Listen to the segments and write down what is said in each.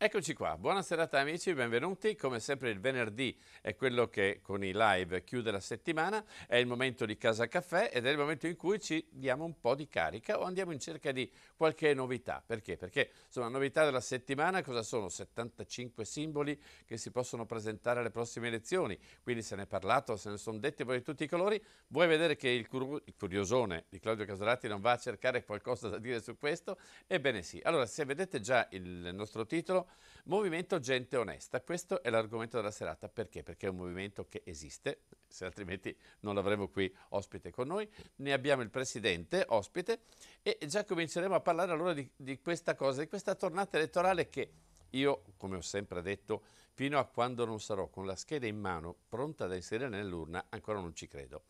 Eccoci qua, buona serata amici, benvenuti, come sempre il venerdì è quello che con i live chiude la settimana, è il momento di Casa Caffè ed è il momento in cui ci diamo un po' di carica o andiamo in cerca di qualche novità, perché? Perché insomma novità della settimana cosa sono? 75 simboli che si possono presentare alle prossime elezioni, quindi se ne è parlato, se ne sono detti voi di tutti i colori, vuoi vedere che il, cur il curiosone di Claudio Casorati non va a cercare qualcosa da dire su questo? Ebbene sì, allora se vedete già il nostro titolo Movimento, Gente Onesta. Questo è l'argomento della serata. Perché? Perché è un movimento che esiste, se altrimenti non l'avremo qui ospite con noi. Ne abbiamo il presidente ospite e già cominceremo a parlare allora di, di questa cosa, di questa tornata elettorale che io, come ho sempre detto, fino a quando non sarò con la scheda in mano pronta da inserire nell'urna, ancora non ci credo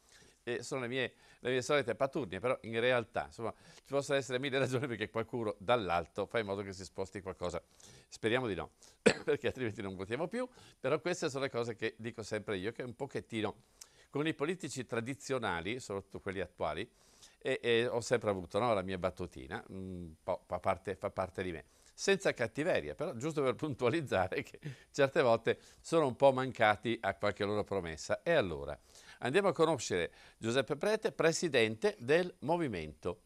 e sono le mie, le mie solite paturnie, però in realtà insomma, ci possono essere mille ragioni perché qualcuno dall'alto fa in modo che si sposti qualcosa. Speriamo di no, perché altrimenti non votiamo più, però queste sono le cose che dico sempre io, che un pochettino con i politici tradizionali, soprattutto quelli attuali, e, e ho sempre avuto no, la mia battutina, mh, mm, fa, parte, fa parte di me senza cattiveria, però giusto per puntualizzare che certe volte sono un po' mancati a qualche loro promessa. E allora andiamo a conoscere Giuseppe Prete, presidente del Movimento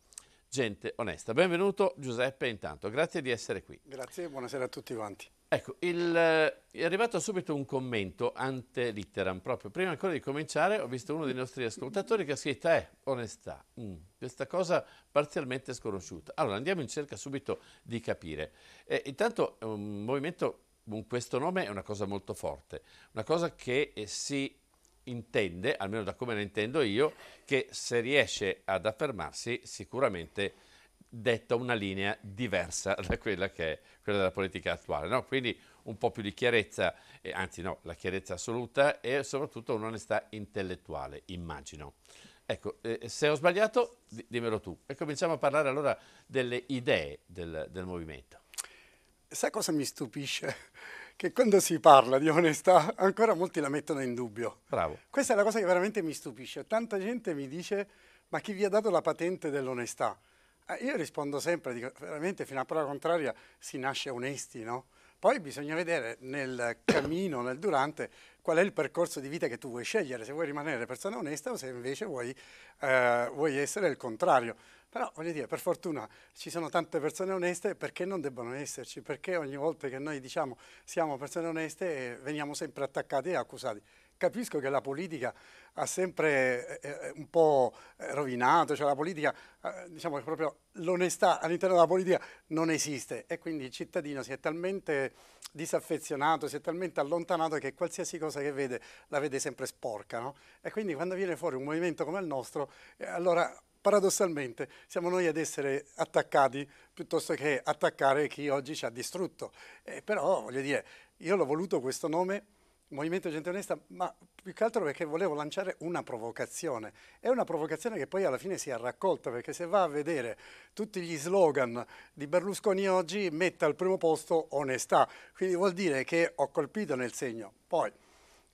Gente Onesta. Benvenuto Giuseppe intanto, grazie di essere qui. Grazie e buonasera a tutti quanti. Ecco, il, eh, è arrivato subito un commento ante litteram, proprio prima ancora di cominciare ho visto uno dei nostri ascoltatori che ha scritto eh, onestà, mm, questa cosa parzialmente sconosciuta. Allora andiamo in cerca subito di capire. Eh, intanto è un movimento con questo nome è una cosa molto forte, una cosa che eh, si intende, almeno da come la intendo io, che se riesce ad affermarsi sicuramente detta una linea diversa da quella che è quella della politica attuale. No? Quindi un po' più di chiarezza, eh, anzi no, la chiarezza assoluta e soprattutto un'onestà intellettuale, immagino. Ecco, eh, se ho sbagliato, dimmelo tu. E cominciamo a parlare allora delle idee del, del movimento. Sai cosa mi stupisce? Che quando si parla di onestà ancora molti la mettono in dubbio. Bravo. Questa è la cosa che veramente mi stupisce. Tanta gente mi dice, ma chi vi ha dato la patente dell'onestà? Ah, io rispondo sempre, dico, veramente fino a prova contraria si nasce onesti, no? Poi bisogna vedere nel cammino, nel durante, qual è il percorso di vita che tu vuoi scegliere, se vuoi rimanere persona onesta o se invece vuoi, eh, vuoi essere il contrario. Però voglio dire, per fortuna ci sono tante persone oneste, perché non debbano esserci? Perché ogni volta che noi diciamo siamo persone oneste veniamo sempre attaccati e accusati capisco che la politica ha sempre eh, eh, un po' rovinato, cioè la politica, eh, diciamo che proprio l'onestà all'interno della politica non esiste e quindi il cittadino si è talmente disaffezionato, si è talmente allontanato che qualsiasi cosa che vede la vede sempre sporca no? e quindi quando viene fuori un movimento come il nostro, eh, allora paradossalmente siamo noi ad essere attaccati piuttosto che attaccare chi oggi ci ha distrutto, eh, però voglio dire, io l'ho voluto questo nome Movimento Gente Onesta, ma più che altro perché volevo lanciare una provocazione. È una provocazione che poi alla fine si è raccolta, perché se va a vedere tutti gli slogan di Berlusconi oggi, mette al primo posto onestà. Quindi vuol dire che ho colpito nel segno. Poi,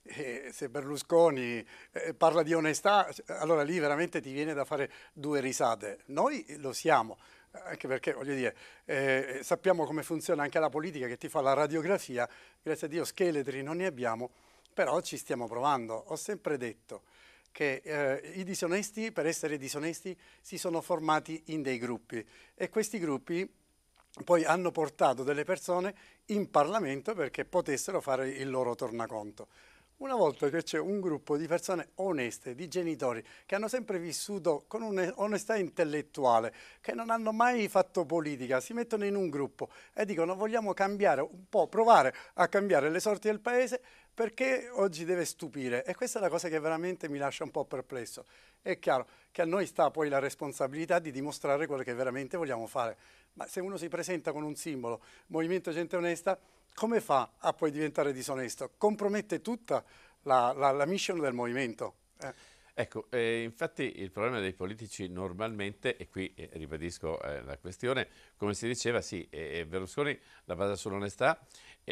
eh, se Berlusconi eh, parla di onestà, allora lì veramente ti viene da fare due risate. Noi lo siamo anche perché voglio dire, eh, eh, sappiamo come funziona anche la politica che ti fa la radiografia, grazie a Dio scheletri non ne abbiamo, però ci stiamo provando. Ho sempre detto che eh, i disonesti, per essere disonesti, si sono formati in dei gruppi e questi gruppi poi hanno portato delle persone in Parlamento perché potessero fare il loro tornaconto. Una volta che c'è un gruppo di persone oneste, di genitori, che hanno sempre vissuto con un'onestà intellettuale, che non hanno mai fatto politica, si mettono in un gruppo e dicono vogliamo cambiare un po', provare a cambiare le sorti del paese perché oggi deve stupire. E questa è la cosa che veramente mi lascia un po' perplesso. È chiaro che a noi sta poi la responsabilità di dimostrare quello che veramente vogliamo fare. Ma se uno si presenta con un simbolo, Movimento Gente Onesta, come fa a poi diventare disonesto? Compromette tutta la, la, la mission del movimento. Eh. Ecco, eh, infatti il problema dei politici normalmente, e qui eh, ribadisco eh, la questione, come si diceva, sì, Berlusconi la basa sull'onestà,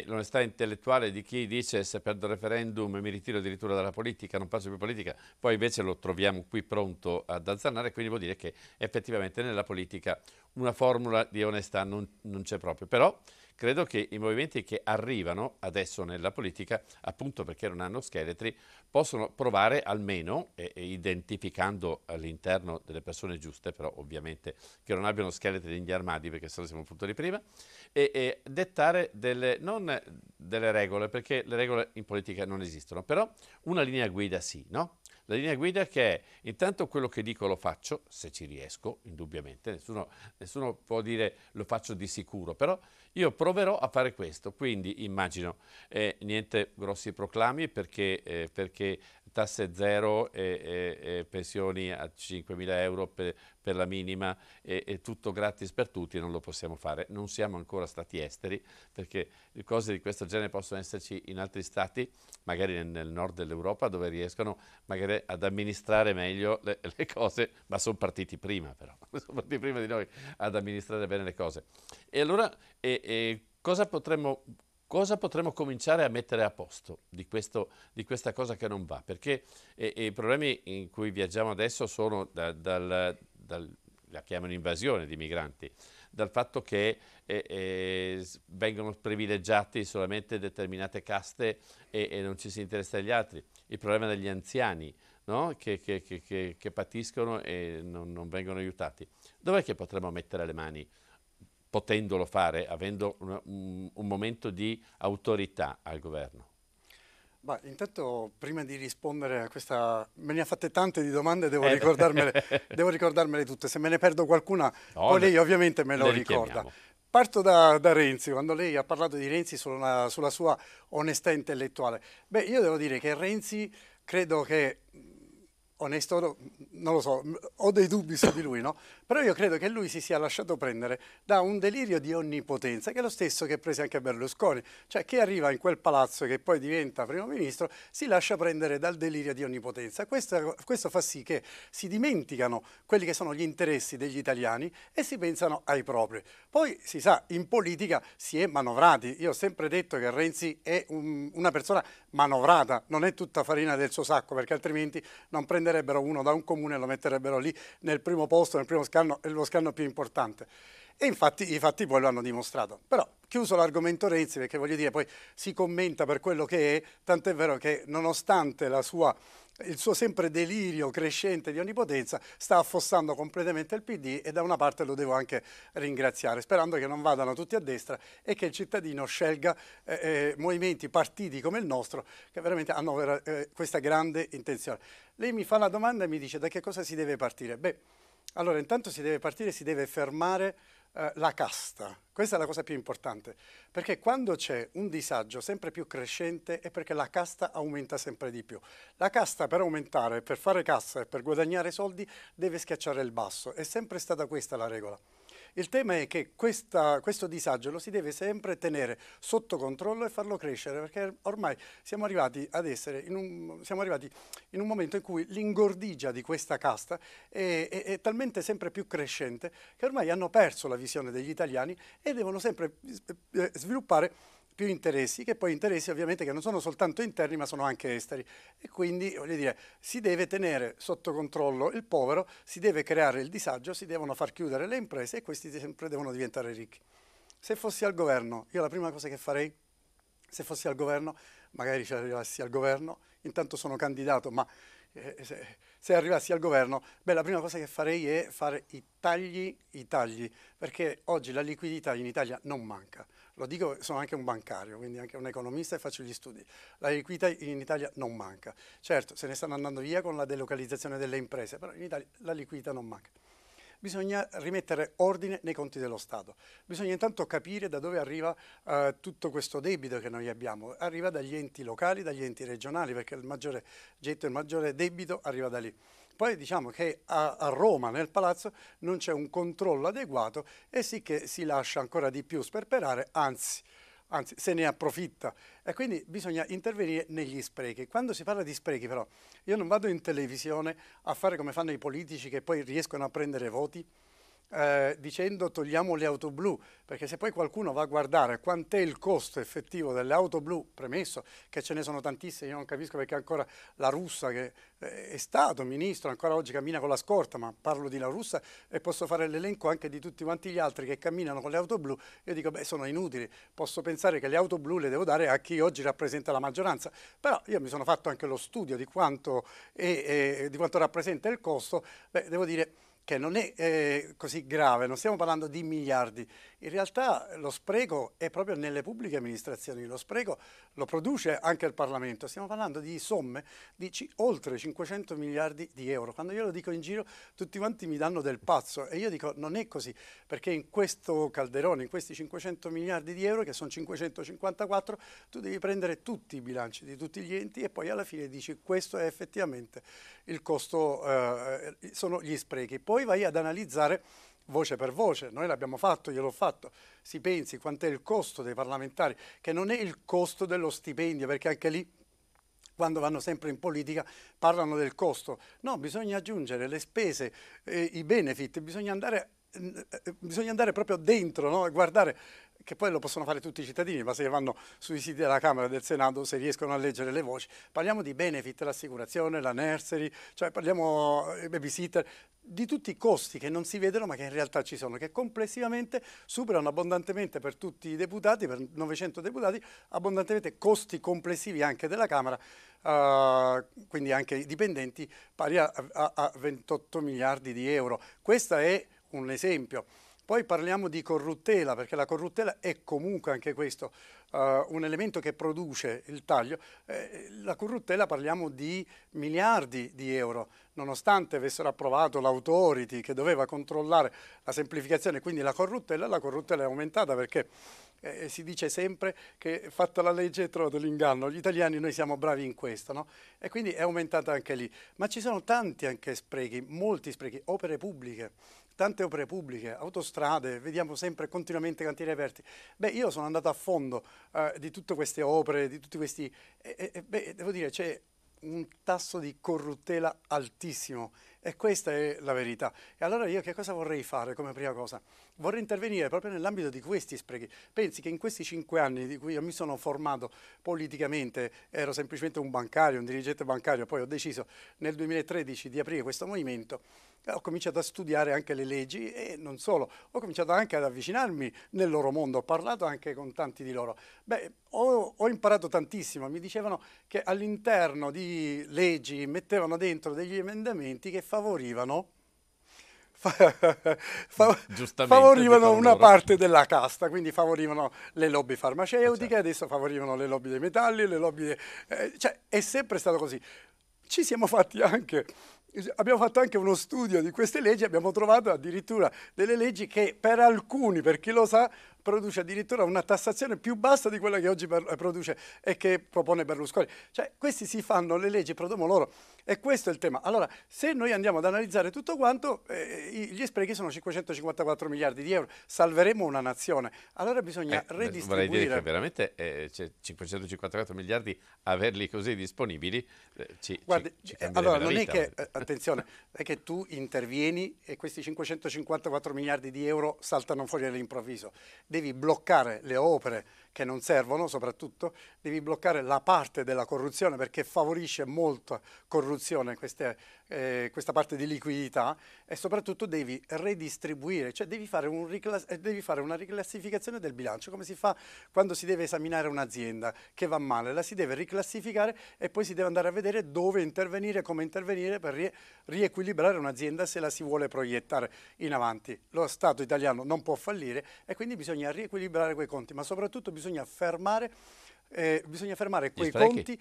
l'onestà intellettuale di chi dice se perdo il referendum mi ritiro addirittura dalla politica, non faccio più politica, poi invece lo troviamo qui pronto ad azzannare, quindi vuol dire che effettivamente nella politica una formula di onestà non, non c'è proprio. Però Credo che i movimenti che arrivano adesso nella politica, appunto perché non hanno scheletri, possono provare almeno, eh, identificando all'interno delle persone giuste, però ovviamente che non abbiano scheletri negli armadi, perché sennò siamo al di prima, e, e dettare delle, non delle regole, perché le regole in politica non esistono, però una linea guida sì, no? La linea guida che è intanto quello che dico lo faccio, se ci riesco, indubbiamente, nessuno, nessuno può dire lo faccio di sicuro, però io proverò a fare questo, quindi immagino eh, niente grossi proclami perché, eh, perché tasse zero e, e, e pensioni a 5.000 euro per, per la minima e, e, tutto gratis per tutti non lo possiamo fare. Non siamo ancora stati esteri perché cose di questo genere possono esserci in altri stati, magari nel nord dell'Europa dove riescono magari ad amministrare meglio le, le cose, ma sono partiti prima però, sono partiti prima di noi ad amministrare bene le cose. E allora... Eh, e, cosa, potremmo, cosa, potremmo, cominciare a mettere a posto di, questo, di questa cosa che non va? Perché e, e i problemi in cui viaggiamo adesso sono da, dal, dal, la chiamano invasione di migranti, dal fatto che eh, eh, vengono privilegiati solamente determinate caste e, e, non ci si interessa agli altri. Il problema degli anziani no? che, che, che, che, patiscono e non, non vengono aiutati. Dov'è che potremmo mettere le mani? potendolo fare, avendo un, un, momento di autorità al governo? Bah, intanto prima di rispondere a questa, me ne ha fatte tante di domande, devo, eh. ricordarmele, devo ricordarmele, tutte, se me ne perdo qualcuna no, poi lei ovviamente me lo ricorda. Parto da, da, Renzi, quando lei ha parlato di Renzi sulla, sulla sua onestà intellettuale. Beh, io devo dire che Renzi credo che onesto, non lo so, ho dei dubbi su di lui, no? Però io credo che lui si sia lasciato prendere da un delirio di onnipotenza, che è lo stesso che prese anche Berlusconi, cioè chi arriva in quel palazzo che poi diventa primo ministro, si lascia prendere dal delirio di onnipotenza. Questo, questo fa sì che si dimenticano quelli che sono gli interessi degli italiani e si pensano ai propri. Poi si sa, in politica si è manovrati. Io ho sempre detto che Renzi è un, una persona manovrata, non è tutta farina del suo sacco, perché altrimenti non prende prenderebbero uno da un comune e lo metterebbero lì nel primo posto, nel primo scanno, è lo scanno più importante. E infatti i fatti poi lo hanno dimostrato. Però chiuso l'argomento Renzi perché voglio dire poi si commenta per quello che è, tant'è vero che nonostante sua, il suo sempre delirio crescente di onnipotenza sta affossando completamente il PD e da una parte lo devo anche ringraziare, sperando che non vadano tutti a destra e che il cittadino scelga eh, eh, movimenti, partiti come il nostro che veramente hanno eh, questa grande intenzione. Lei mi fa la domanda e mi dice da che cosa si deve partire? Beh, allora intanto si deve partire, si deve fermare eh, la casta. Questa è la cosa più importante, perché quando c'è un disagio sempre più crescente è perché la casta aumenta sempre di più. La casta per aumentare, per fare cassa e per guadagnare soldi deve schiacciare il basso. È sempre stata questa la regola. Il tema è che questa, questo disagio lo si deve sempre tenere sotto controllo e farlo crescere, perché ormai siamo arrivati ad essere, in un, arrivati in un momento in cui l'ingordigia di questa casta è, è, è talmente sempre più crescente che ormai hanno perso la visione degli italiani e devono sempre eh, sviluppare più interessi, che poi interessi ovviamente che non sono soltanto interni ma sono anche esteri. E quindi, voglio dire, si deve tenere sotto controllo il povero, si deve creare il disagio, si devono far chiudere le imprese e questi sempre devono diventare ricchi. Se fossi al governo, io la prima cosa che farei, se fossi al governo, magari ci arrivassi al governo, intanto sono candidato, ma eh, se, se, arrivassi al governo, beh, la prima cosa che farei è fare i tagli, i tagli, perché oggi la liquidità in Italia non manca. Lo dico, sono anche un bancario, quindi anche un economista e faccio gli studi. La liquidità in Italia non manca. Certo, se ne stanno andando via con la delocalizzazione delle imprese, però in Italia la liquidità non manca bisogna rimettere ordine nei conti dello Stato. Bisogna intanto capire da dove arriva eh, tutto questo debito che noi abbiamo. Arriva dagli enti locali, dagli enti regionali, perché il maggiore getto, il maggiore debito arriva da lì. Poi diciamo che a, a Roma, nel palazzo, non c'è un controllo adeguato e sì che si lascia ancora di più sperperare, anzi, anzi se ne approfitta e quindi bisogna intervenire negli sprechi. Quando si parla di sprechi però, io non vado in televisione a fare come fanno i politici che poi riescono a prendere voti, eh, dicendo togliamo le auto blu, perché se poi qualcuno va a guardare quant'è il costo effettivo delle auto blu, premesso che ce ne sono tantissime, io non capisco perché ancora la russa che eh, è stato ministro, ancora oggi cammina con la scorta, ma parlo di la russa e posso fare l'elenco anche di tutti quanti gli altri che camminano con le auto blu, io dico beh sono inutili, posso pensare che le auto blu le devo dare a chi oggi rappresenta la maggioranza, però io mi sono fatto anche lo studio di quanto, è, è, di quanto rappresenta il costo, beh, devo dire che non è eh, così grave, non stiamo parlando di miliardi, in realtà lo spreco è proprio nelle pubbliche amministrazioni, lo spreco lo produce anche il Parlamento. Stiamo parlando di somme di oltre 500 miliardi di euro. Quando io lo dico in giro tutti quanti mi danno del pazzo e io dico non è così perché in questo calderone, in questi 500 miliardi di euro che sono 554, tu devi prendere tutti i bilanci di tutti gli enti e poi alla fine dici questo è effettivamente il costo, eh, sono gli sprechi. Poi vai ad analizzare voce per voce, noi l'abbiamo fatto, gliel'ho fatto, si pensi quant'è il costo dei parlamentari, che non è il costo dello stipendio, perché anche lì quando vanno sempre in politica parlano del costo, no, bisogna aggiungere le spese, eh, i benefit, bisogna andare, eh, eh, bisogna andare proprio dentro, no? guardare che poi lo possono fare tutti i cittadini, ma se vanno sui siti della Camera del Senato se riescono a leggere le voci. Parliamo di benefit, l'assicurazione, la nursery, cioè parliamo di eh, babysitter, di tutti i costi che non si vedono ma che in realtà ci sono, che complessivamente superano abbondantemente per tutti i deputati, per 900 deputati, abbondantemente costi complessivi anche della Camera, eh, quindi anche i dipendenti, pari a, a, a 28 miliardi di euro. Questo è un esempio. Poi parliamo di corruttela, perché la corruttela è comunque anche questo, uh, un elemento che produce il taglio. Eh, la corruttela parliamo di miliardi di euro, nonostante avessero approvato l'autority che doveva controllare la semplificazione, quindi la corruttela, la corruttela è aumentata perché eh, si dice sempre che fatta la legge trovato l'inganno, gli italiani noi siamo bravi in questo, no? e quindi è aumentata anche lì. Ma ci sono tanti anche sprechi, molti sprechi, opere pubbliche tante opere pubbliche, autostrade, vediamo sempre continuamente cantieri aperti. Beh, io sono andato a fondo eh, di tutte queste opere, di tutti questi... E, e, beh, devo dire, c'è un tasso di corruttela altissimo e questa è la verità. E allora io che cosa vorrei fare come prima cosa? Vorrei intervenire proprio nell'ambito di questi sprechi. Pensi che in questi cinque anni di cui io mi sono formato politicamente, ero semplicemente un bancario, un dirigente bancario, poi ho deciso nel 2013 di aprire questo movimento, eh, ho cominciato a studiare anche le leggi e non solo, ho cominciato anche ad avvicinarmi nel loro mondo, ho parlato anche con tanti di loro. Beh, ho, ho imparato tantissimo, mi dicevano che all'interno di leggi mettevano dentro degli emendamenti che favorivano favorivano una parte della casta, quindi favorivano le lobby farmaceutiche, certo. adesso favorivano le lobby dei metalli, le lobby... De... Eh, cioè, è sempre stato così. Ci siamo fatti anche abbiamo fatto anche uno studio di queste leggi, abbiamo trovato addirittura delle leggi che per alcuni, per chi lo sa, produce addirittura una tassazione più bassa di quella che oggi produce e che propone Berlusconi. Cioè, questi si fanno le leggi, prodomo loro. E questo è il tema. Allora, se noi andiamo ad analizzare tutto quanto, eh, gli sprechi sono 554 miliardi di euro. Salveremo una nazione. Allora bisogna eh, redistribuire. Vorrei dire che veramente eh, 554 miliardi, averli così disponibili eh, ci, Guardi, ci, eh, ci Allora, non vita. è che, eh, attenzione, è che tu intervieni e questi 554 miliardi di euro saltano fuori all'improvviso. Devi devi bloccare le opere che non servono soprattutto, devi bloccare la parte della corruzione perché favorisce molto corruzione queste, eh, questa parte di liquidità e soprattutto devi redistribuire, cioè devi fare, un eh, devi fare una riclassificazione del bilancio, come si fa quando si deve esaminare un'azienda che va male, la si deve riclassificare e poi si deve andare a vedere dove intervenire, come intervenire per rie riequilibrare un'azienda se la si vuole proiettare in avanti. Lo Stato italiano non può fallire e quindi bisogna riequilibrare quei conti, ma soprattutto bisogna fermare, eh, bisogna fermare quei conti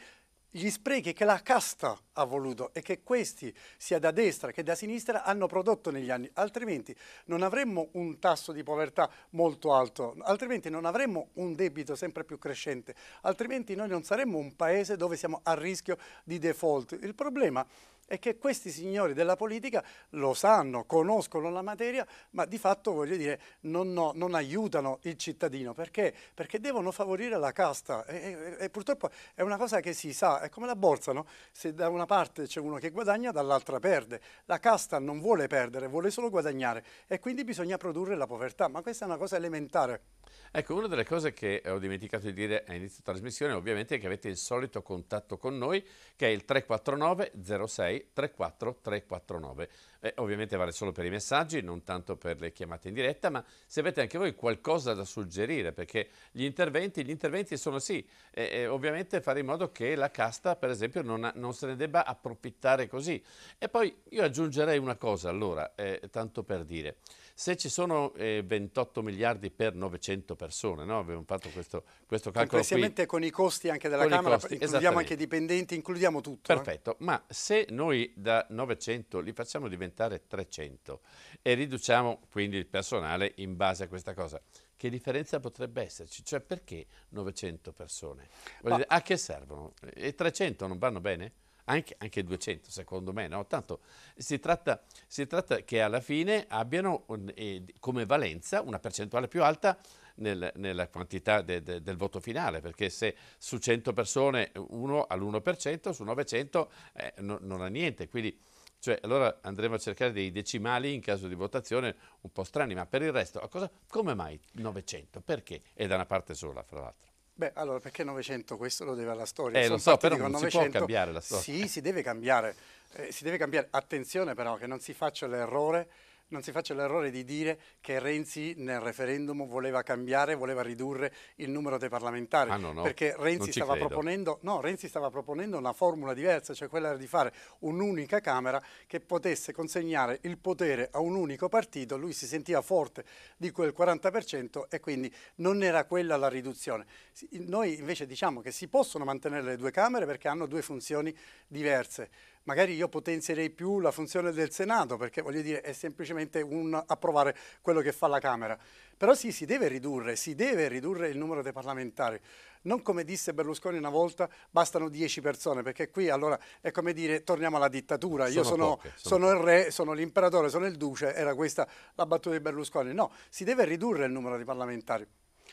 gli sprechi che la casta ha voluto e che questi, sia da destra che da sinistra, hanno prodotto negli anni, altrimenti non avremmo un tasso di povertà molto alto, altrimenti non avremmo un debito sempre più crescente, altrimenti noi non saremmo un paese dove siamo a rischio di default. Il problema è è che questi signori della politica lo sanno, conoscono la materia, ma di fatto voglio dire non, no, non aiutano il cittadino. Perché? Perché devono favorire la casta e, e, e, purtroppo è una cosa che si sa, è come la borsa, no? se da una parte c'è uno che guadagna, dall'altra perde. La casta non vuole perdere, vuole solo guadagnare e quindi bisogna produrre la povertà, ma questa è una cosa elementare. Ecco, una delle cose che ho dimenticato di dire a inizio trasmissione ovviamente è che avete il solito contatto con noi che è il 349 06 34 349. Eh, ovviamente vale solo per i messaggi, non tanto per le chiamate in diretta, ma se avete anche voi qualcosa da suggerire, perché gli interventi, gli interventi sono sì, eh, ovviamente fare in modo che la casta, per esempio, non, ha, non, se ne debba approfittare così. E poi io aggiungerei una cosa allora, eh, tanto per dire. Se ci sono eh, 28 miliardi per 900 persone, no? abbiamo fatto questo, questo calcolo qui. con i costi anche della Camera, costi, includiamo anche i dipendenti, includiamo tutto. Eh. Perfetto, eh? ma se noi da 900 li facciamo diventare 300 e riduciamo quindi il personale in base a questa cosa, che differenza potrebbe esserci? Cioè perché 900 persone? Ma... Dire, a che servono? E 300 non vanno bene? anche, anche 200 secondo me, no? tanto si tratta, si tratta, che alla fine abbiano un, eh, come valenza una percentuale più alta nel, nella quantità de, de, del voto finale, perché se su 100 persone uno all'1%, su 900 eh, no, non ha niente, quindi... Cioè, allora andremo a cercare dei decimali in caso di votazione un po' strani, ma per il resto, cosa, come mai 900? Perché? È da una parte sola, fra l'altro. Beh, allora perché 900? Questo lo deve alla storia. Eh, lo so, però non 900, si può cambiare la storia. Sì, si deve cambiare. Eh, si deve cambiare. Attenzione però che non si faccia l'errore non si faccia l'errore di dire che Renzi nel referendum voleva cambiare, voleva ridurre il numero dei parlamentari, ah, no, no, perché Renzi stava, no, Renzi stava, proponendo, una formula diversa, cioè quella di fare un'unica Camera che potesse consegnare il potere a un unico partito, lui si sentiva forte di quel 40% e quindi non era quella la riduzione. Noi invece diciamo che si possono mantenere le due Camere perché hanno due funzioni diverse magari io potenzierei più la funzione del Senato, perché voglio dire è semplicemente un approvare quello che fa la Camera. Però sì, si deve ridurre, si deve ridurre il numero dei parlamentari. Non come disse Berlusconi una volta, bastano dieci persone, perché qui allora è come dire torniamo alla dittatura, sono io sono, poche, sono, sono il re, sono l'imperatore, sono il duce, era questa la battuta di Berlusconi. No, si deve ridurre il numero di parlamentari.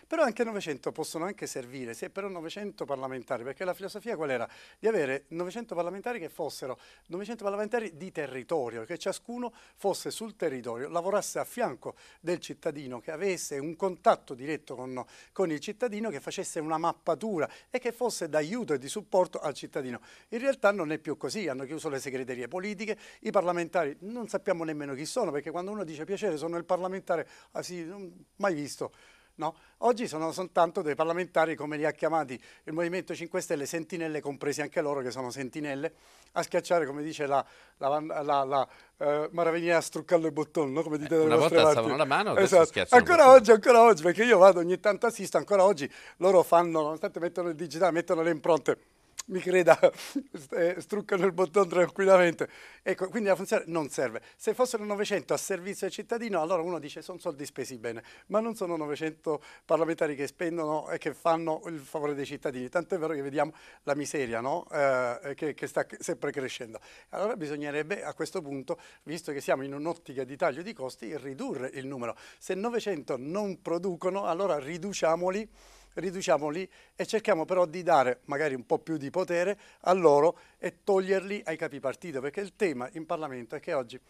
Però anche 900 possono anche servire, se però 900 parlamentari, perché la filosofia qual era? Di avere 900 parlamentari che fossero 900 parlamentari di territorio, che ciascuno fosse sul territorio, lavorasse a fianco del cittadino, che avesse un contatto diretto con, con il cittadino, che facesse una mappatura e che fosse d'aiuto e di supporto al cittadino. In realtà non è più così, hanno chiuso le segreterie politiche, i parlamentari non sappiamo nemmeno chi sono, perché quando uno dice piacere sono il parlamentare, ah sì, mai visto, No? Oggi sono soltanto dei parlamentari, come li ha chiamati il Movimento 5 Stelle, sentinelle, compresi anche loro che sono sentinelle, a schiacciare, come dice la, la, la, la eh, Maraviglia, a struccarlo il bottone, no? come dite eh, Una volta alzavano la mano, adesso esatto. Ancora oggi, ancora oggi, perché io vado ogni tanto assisto, ancora oggi loro fanno, nonostante mettono il digitale, mettono le impronte, mi creda, eh, struccano il bottone tranquillamente. Ecco, quindi la funzione non serve. Se fossero 900 a servizio del cittadino, allora uno dice sono soldi spesi bene, ma non sono 900 parlamentari che spendono e che fanno il favore dei cittadini. Tanto è vero che vediamo la miseria no? eh, eh che, che, sta sempre crescendo. Allora bisognerebbe a questo punto, visto che siamo in un'ottica di taglio di costi, ridurre il numero. Se 900 non producono, allora riduciamoli riduciamoli e cerchiamo però di dare magari un po' più di potere a loro e toglierli ai capi partito, perché il tema in Parlamento è che oggi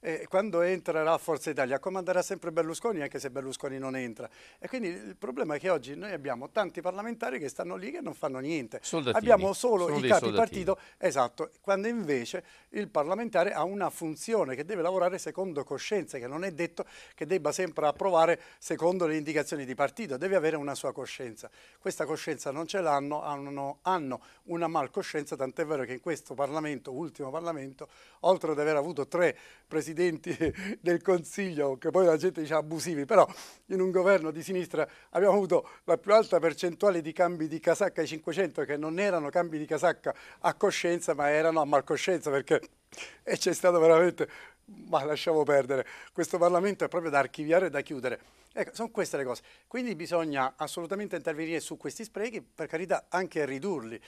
eh, quando entrerà Forza Italia comanderà sempre Berlusconi anche se Berlusconi non entra e quindi il problema è che oggi noi abbiamo tanti parlamentari che stanno lì che non fanno niente soldatini. abbiamo solo Sono i capi soldatini. partito esatto, quando invece il parlamentare ha una funzione che deve lavorare secondo coscienza che non è detto che debba sempre approvare secondo le indicazioni di partito deve avere una sua coscienza questa coscienza non ce l'hanno hanno, hanno una malcoscienza tant'è vero che in questo Parlamento, ultimo Parlamento oltre ad aver avuto tre presidenti presidenti del Consiglio, che poi la gente dice abusivi, però in un governo di sinistra abbiamo avuto la più alta percentuale di cambi di casacca ai 500, che non erano cambi di casacca a coscienza, ma erano a malcoscienza, perché c'è stato veramente ma lasciamo perdere, questo Parlamento è proprio da archiviare e da chiudere. Ecco, sono queste le cose. Quindi bisogna assolutamente intervenire su questi sprechi, per carità anche ridurli.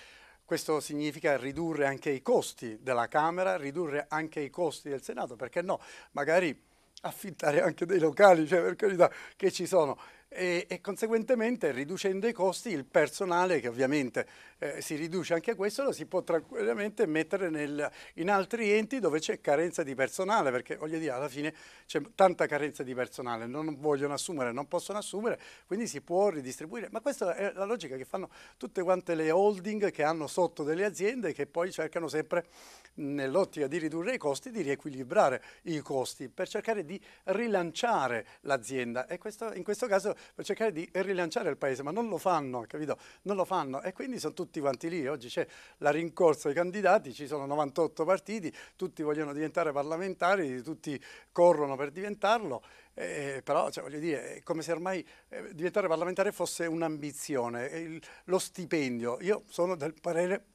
Questo significa ridurre anche i costi della Camera, ridurre anche i costi del Senato, perché no? Magari affittare anche dei locali, cioè per carità, che ci sono. E, e, conseguentemente riducendo i costi il personale che ovviamente eh, si riduce anche questo, lo si può tranquillamente mettere nel, in altri enti dove c'è carenza di personale, perché voglio dire alla fine c'è tanta carenza di personale, non vogliono assumere, non possono assumere, quindi si può ridistribuire. Ma questa è la logica che fanno tutte quante le holding che hanno sotto delle aziende che poi cercano sempre nell'ottica di ridurre i costi, di riequilibrare i costi per cercare di rilanciare l'azienda e questo, in questo caso per cercare di rilanciare il paese, ma non lo fanno, capito? Non lo fanno e quindi sono tutti tutti quanti lì, oggi c'è la rincorsa dei candidati, ci sono 98 partiti, tutti vogliono diventare parlamentari, tutti corrono per diventarlo, eh, però cioè, voglio dire, è come se ormai eh, diventare parlamentare fosse un'ambizione, lo stipendio. Io sono del parere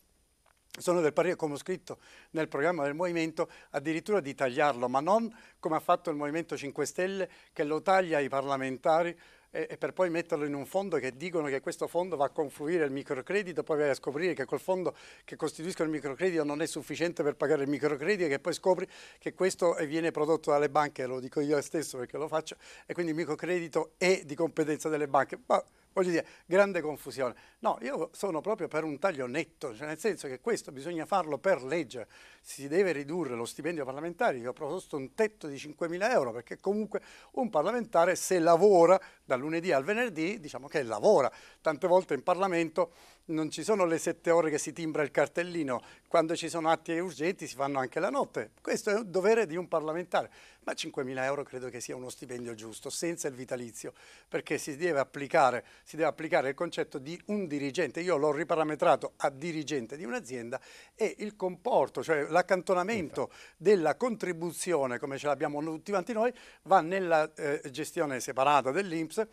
sono del parere, come ho scritto nel programma del Movimento, addirittura di tagliarlo, ma non come ha fatto il Movimento 5 Stelle che lo taglia ai parlamentari e, e, per poi metterlo in un fondo che dicono che questo fondo va a confluire il microcredito, poi vai a scoprire che quel fondo che costituiscono il microcredito non è sufficiente per pagare il microcredito e che poi scopri che questo viene prodotto dalle banche, lo dico io stesso perché lo faccio, e quindi il microcredito è di competenza delle banche. Ma voglio dire, grande confusione. No, io sono proprio per un taglio netto, cioè nel senso che questo bisogna farlo per legge, si deve ridurre lo stipendio parlamentare, io ho proposto un tetto di 5.000 euro, perché comunque un parlamentare se lavora dal lunedì al venerdì, diciamo che lavora, tante volte in Parlamento non ci sono le sette ore che si timbra il cartellino, quando ci sono atti urgenti si fanno anche la notte. Questo è un dovere di un parlamentare. Ma 5.000 euro credo che sia uno stipendio giusto, senza il vitalizio, perché si deve applicare, si deve applicare il concetto di un dirigente. Io l'ho riparametrato a dirigente di un'azienda e il comporto, cioè l'accantonamento della contribuzione, come ce l'abbiamo tutti quanti noi, va nella eh, gestione separata dell'Inps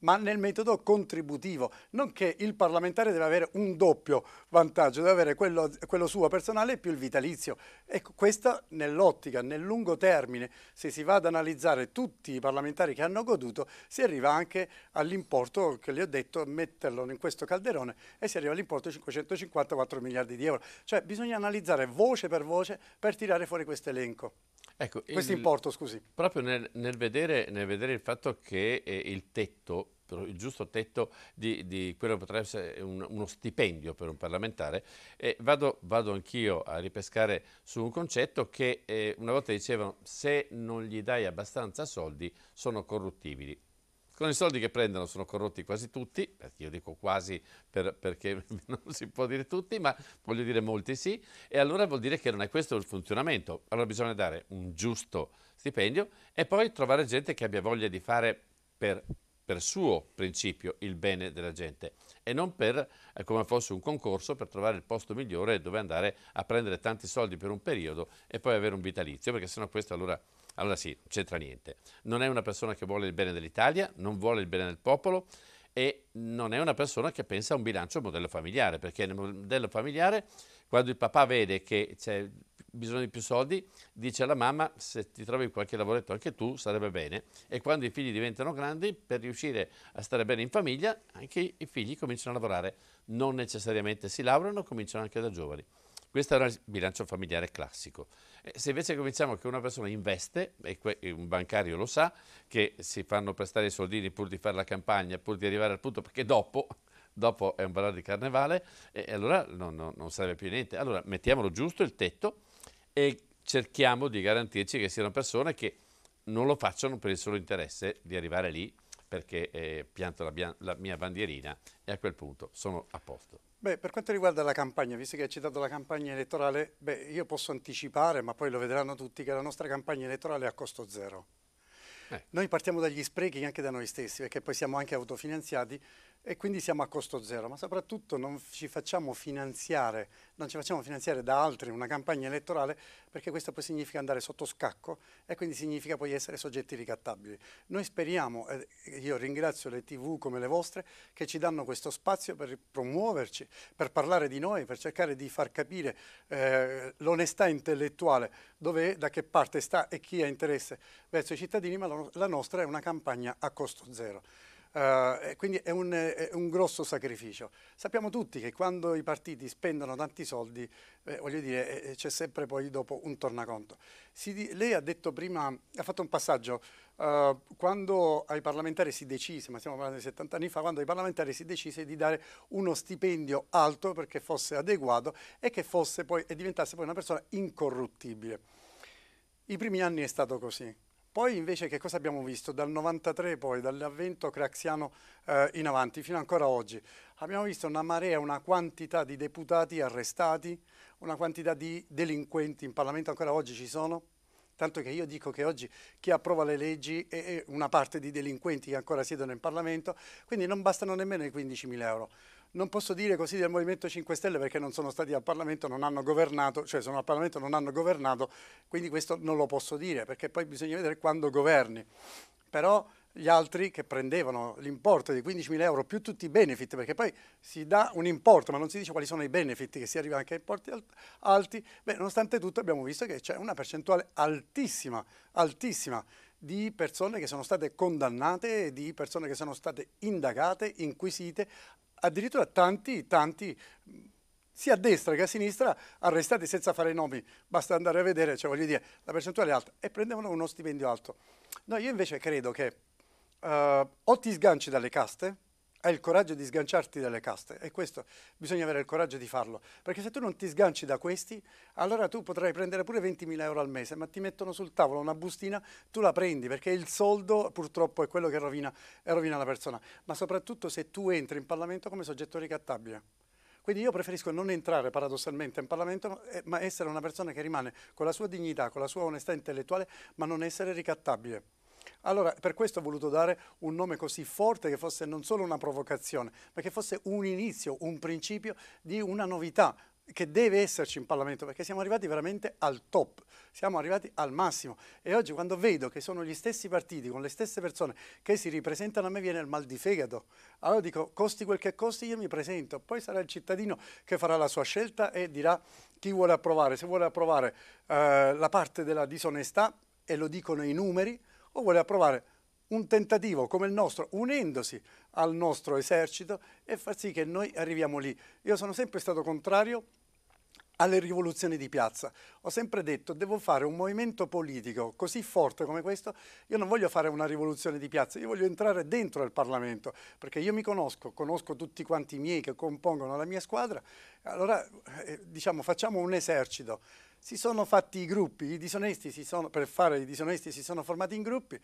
ma nel metodo contributivo, nonché il parlamentare deve avere un doppio vantaggio, deve avere quello, quello suo personale più il vitalizio. Ecco, questa nell'ottica, nel lungo termine, se si va ad analizzare tutti i parlamentari che hanno goduto, si arriva anche all'importo, che le ho detto, metterlo in questo calderone e si arriva all'importo di 554 miliardi di euro. Cioè bisogna analizzare voce per voce per tirare fuori questo elenco. Ecco, Questo il, importo, scusi. Proprio nel, nel, vedere, nel vedere, il fatto che eh, il tetto il giusto tetto di, di, quello che potrebbe essere un, uno stipendio per un parlamentare e eh, vado, vado anch'io a ripescare su un concetto che eh, una volta dicevano se non gli dai abbastanza soldi sono corruttibili con i soldi che prendono sono corrotti quasi tutti, io dico quasi per, perché non si può dire tutti, ma voglio dire molti sì, e allora vuol dire che non è questo il funzionamento. Allora bisogna dare un giusto stipendio e poi trovare gente che abbia voglia di fare per, per suo principio il bene della gente e non per, eh, come fosse un concorso per trovare il posto migliore dove andare a prendere tanti soldi per un periodo e poi avere un vitalizio, perché sennò questo allora allora sì, non c'entra niente. Non è una persona che vuole il bene dell'Italia, non vuole il bene del popolo e non è una persona che pensa a un bilancio modello familiare, perché nel modello familiare quando il papà vede che c'è bisogno di più soldi, dice alla mamma se ti trovi qualche lavoretto anche tu sarebbe bene e quando i figli diventano grandi per riuscire a stare bene in famiglia anche i figli cominciano a lavorare, non necessariamente si laureano, cominciano anche da giovani. Questo era il bilancio familiare classico. Eh, se invece cominciamo che una persona investe, e un bancario lo sa, che si fanno prestare i soldini pur di fare la campagna, pur di arrivare al punto, perché dopo, dopo è un valore di carnevale, e allora no, no, non serve più niente. Allora mettiamolo giusto il tetto e cerchiamo di garantirci che siano persone che non lo facciano per il solo interesse di arrivare lì perché eh, pianto la, mia, la mia bandierina e a quel punto sono a posto. Beh, per quanto riguarda la campagna, visto che hai citato la campagna elettorale, beh, io posso anticipare, ma poi lo vedranno tutti, che la nostra campagna elettorale è a costo zero. Eh. Noi partiamo dagli sprechi anche da noi stessi, perché poi siamo anche autofinanziati, e quindi siamo a costo zero, ma soprattutto non ci facciamo finanziare, non ci facciamo finanziare da altri una campagna elettorale perché questo poi significa andare sotto scacco e quindi significa poi essere soggetti ricattabili. Noi speriamo, eh, io ringrazio le tv come le vostre, che ci danno questo spazio per promuoverci, per parlare di noi, per cercare di far capire eh, l'onestà intellettuale, dove è, da che parte sta e chi ha interesse verso i cittadini, ma la nostra è una campagna a costo zero. Uh, quindi è un, è un, grosso sacrificio. Sappiamo tutti che quando i partiti spendono tanti soldi, eh, voglio dire, eh, eh c'è sempre poi dopo un tornaconto. Si, lei ha detto prima, ha fatto un passaggio, uh, quando ai parlamentari si decise, ma stiamo parlando di 70 anni fa, quando ai parlamentari si decise di dare uno stipendio alto perché fosse adeguato e che fosse poi, e diventasse poi una persona incorruttibile. I primi anni è stato così poi invece che cosa abbiamo visto? Dal 93 poi, dall'avvento craxiano eh, in avanti, fino ancora oggi. Abbiamo visto una marea, una quantità di deputati arrestati, una quantità di delinquenti in Parlamento, ancora oggi ci sono. Tanto che io dico che oggi chi approva le leggi è una parte di delinquenti che ancora siedono in Parlamento, quindi non bastano nemmeno i 15.000 euro non posso dire così del Movimento 5 Stelle perché non sono stati al Parlamento, non hanno governato, cioè sono al Parlamento, non hanno governato, quindi questo non lo posso dire perché poi bisogna vedere quando governi. Però gli altri che prendevano l'importo di 15.000 euro più tutti i benefit, perché poi si dà un importo ma non si dice quali sono i benefit, che si arriva anche a importi alti, beh, nonostante tutto abbiamo visto che c'è una percentuale altissima, altissima di persone che sono state condannate, di persone che sono state indagate, inquisite, addirittura tanti, tanti, sia a destra che a sinistra, arrestati senza fare nomi. Basta andare a vedere, cioè voglio dire, la percentuale è alta e prendevano uno stipendio alto. No, io invece credo che uh, o ti sganci dalle caste, hai il coraggio di sganciarti dalle caste e questo bisogna avere il coraggio di farlo, perché se tu non ti sganci da questi, allora tu potrai prendere pure 20.000 euro al mese, ma ti mettono sul tavolo una bustina, tu la prendi, perché il soldo purtroppo è quello che rovina, eh, rovina la persona, ma soprattutto se tu entri in Parlamento come soggetto ricattabile. Quindi io preferisco non entrare paradossalmente in Parlamento, eh, ma essere una persona che rimane con la sua dignità, con la sua onestà intellettuale, ma non essere ricattabile. Allora, per questo ho voluto dare un nome così forte che fosse non solo una provocazione, ma che fosse un inizio, un principio di una novità che deve esserci in Parlamento, perché siamo arrivati veramente al top, siamo arrivati al massimo. E oggi quando vedo che sono gli stessi partiti, con le stesse persone che si ripresentano, a me viene il mal di fegato. Allora dico, costi quel che costi, io mi presento, poi sarà il cittadino che farà la sua scelta e dirà chi vuole approvare. Se vuole approvare eh, la parte della disonestà, e lo dicono i numeri, o voleva provare un tentativo come il nostro, unendosi al nostro esercito e far sì che noi arriviamo lì. Io sono sempre stato contrario alle rivoluzioni di piazza. Ho sempre detto, devo fare un movimento politico così forte come questo, io non voglio fare una rivoluzione di piazza, io voglio entrare dentro il Parlamento, perché io mi conosco, conosco tutti quanti i miei che compongono la mia squadra, allora eh, diciamo facciamo un esercito si sono fatti i gruppi, i disonesti si sono, per fare i disonesti si sono formati in gruppi,